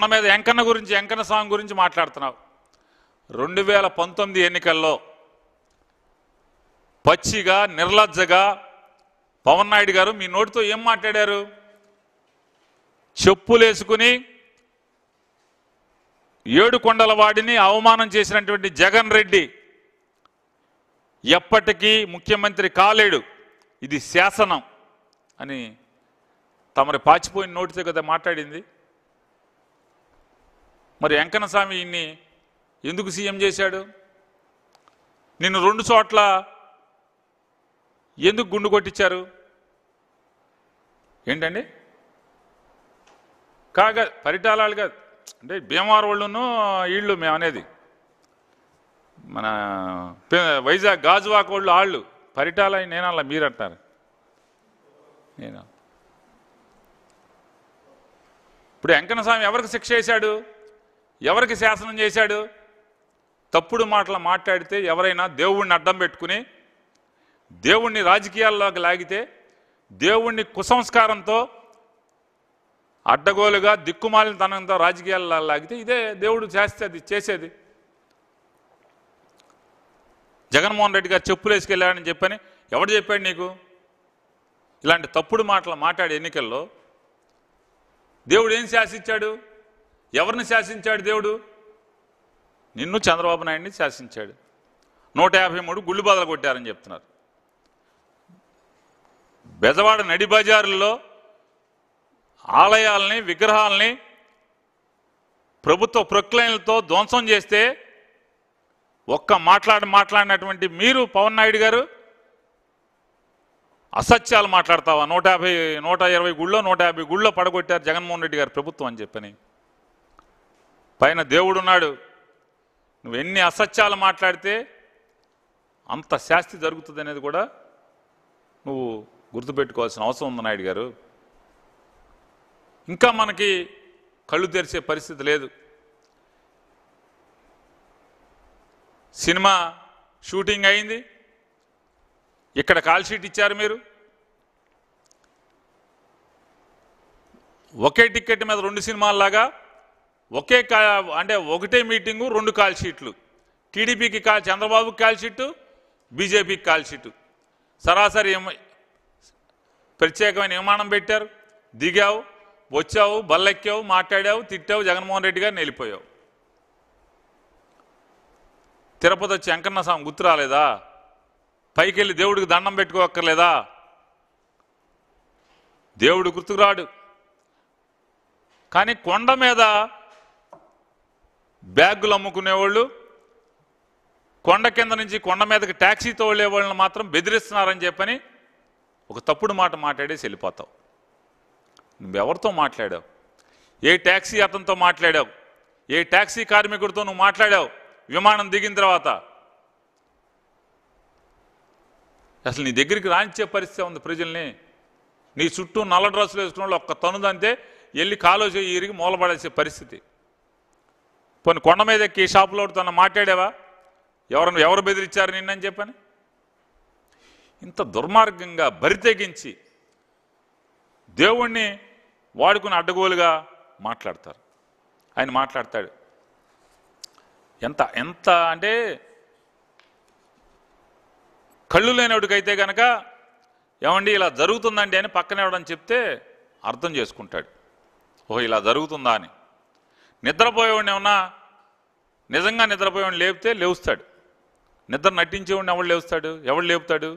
కొండ మీద ఎంకన్న గురించి ఎంకన్న స్వామి గురించి మాట్లాడుతున్నావు రెండు వేల పంతొమ్మిది ఎన్నికల్లో పచ్చిగా నిర్లజ్జగా పవన్ నాయుడు గారు మీ నోటితో ఏం మాట్లాడారు చెప్పులేసుకుని కొండల వాడిని అవమానం చేసినటువంటి జగన్ రెడ్డి ఎప్పటికీ ముఖ్యమంత్రి కాలేడు ఇది శాసనం అని తమరి పాచిపోయిన నోటితో కదా మాట్లాడింది మరి వెంకన్నస్వామి ఇన్ని ఎందుకు సీఎం చేశాడు నిన్ను రెండు చోట్ల ఎందుకు గుండు కొట్టించారు ఏంటండి కాగా పరిటాలాలు కాదు అంటే భీమవరం వాళ్ళును వీళ్ళు మేము అనేది మన వైజాగ్ గాజువాక వాళ్ళు వాళ్ళు పరిటాల నేనల్లా మీరు అంటారు నేను ఇప్పుడు వెంకన్న స్వామి ఎవరికి శిక్ష వేశాడు ఎవరికి శాసనం చేశాడు తప్పుడు మాటలు మాట్లాడితే ఎవరైనా దేవుణ్ణి అడ్డం పెట్టుకుని దేవుణ్ణి రాజకీయాల్లోకి లాగితే దేవుణ్ణి కుసంస్కారంతో అడ్డగోలుగా దిక్కుమాలిన తనంతో రాజకీయాల్లో లాగితే ఇదే దేవుడు చేస్తేది చేసేది జగన్మోహన్ రెడ్డి గారు చెప్పులు వేసుకెళ్ళాడని చెప్పని ఎవడు చెప్పాడు నీకు ఇలాంటి తప్పుడు మాటలు మాట్లాడే ఎన్నికల్లో దేవుడు ఏం శాసించాడు ఎవరిని శాసించాడు దేవుడు నిన్ను చంద్రబాబు నాయుడిని శాసించాడు నూట యాభై మూడు గుళ్ళు బాధలు కొట్టారని చెప్తున్నారు బెజవాడ నడి బజారుల్లో ఆలయాల్ని విగ్రహాలని ప్రభుత్వ ప్రొక్లైన్లతో ధ్వంసం చేస్తే ఒక్క మాట్లాడి మాట్లాడినటువంటి మీరు పవన్ నాయుడు గారు అసత్యాలు మాట్లాడతావా నూట యాభై నూట ఇరవై గుళ్ళో నూట యాభై గుళ్ళో పడగొట్టారు జగన్మోహన్ రెడ్డి గారు ప్రభుత్వం అని చెప్పని పైన దేవుడున్నాడు నువ్వు ఎన్ని అసత్యాలు మాట్లాడితే అంత శాస్తి జరుగుతుంది అనేది కూడా నువ్వు గుర్తుపెట్టుకోవాల్సిన అవసరం ఉంది నాయుడు గారు ఇంకా మనకి కళ్ళు తెరిచే పరిస్థితి లేదు సినిమా షూటింగ్ అయింది ఇక్కడ కాల్షీట్ ఇచ్చారు మీరు ఒకే టిక్కెట్ మీద రెండు సినిమాల్లాగా ఒకే అంటే ఒకటే మీటింగు రెండు కాల్ షీట్లు టీడీపీకి కాల్ చంద్రబాబుకి కాల్ షీటు బీజేపీకి కాల్ షీటు సరాసరి ప్రత్యేకమైన విమానం పెట్టారు దిగావు వచ్చావు బల్లెక్కావు మాట్లాడావు తిట్టావు జగన్మోహన్ రెడ్డి గారు వెళ్ళిపోయావు తిరుపతి వచ్చి వెంకన్న స్వామి గుర్తు రాలేదా పైకి వెళ్ళి దేవుడికి దండం పెట్టుకోక్కర్లేదా దేవుడు గుర్తుకురాడు కానీ కొండ మీద బ్యాగులు అమ్ముకునేవాళ్ళు కొండ కింద నుంచి కొండ మీదకి ట్యాక్సీ తోలే వాళ్ళని మాత్రం బెదిరిస్తున్నారని చెప్పని ఒక తప్పుడు మాట మాట్లాడేసి వెళ్ళిపోతావు నువ్వెవరితో మాట్లాడావు ఏ ట్యాక్సీ అతనితో మాట్లాడావు ఏ ట్యాక్సీ కార్మికుడితో నువ్వు మాట్లాడావు విమానం దిగిన తర్వాత అసలు నీ దగ్గరికి రాణించే పరిస్థితి ఉంది ప్రజల్ని నీ చుట్టూ నల్ల డ్రస్సులు వేసుకున్న వాళ్ళు ఒక్క తనుదంతే వెళ్ళి కాలో చేయి ఇరిగి మూలబడాల్సే పరిస్థితి పోనీ కొండ మీద ఎక్కి షాపులో తన మాట్లాడేవా ఎవరు ఎవరు బెదిరించారు నిన్నని చెప్పని ఇంత దుర్మార్గంగా బరితెగించి దేవుణ్ణి వాడుకుని అడ్డగోలుగా మాట్లాడతారు ఆయన మాట్లాడతాడు ఎంత ఎంత అంటే కళ్ళు లేనివాడికైతే కనుక ఏమండి ఇలా జరుగుతుందండి అని పక్కన ఇవ్వడం చెప్తే అర్థం చేసుకుంటాడు ఓహో ఇలా జరుగుతుందా అని నిద్రపోయేవాడిని ఏమన్నా నిజంగా నిద్రపోయేవాడిని లేపితే లేవుస్తాడు నిద్ర నటించేవాడిని ఎవడు లేవుస్తాడు ఎవడు లేపుతాడు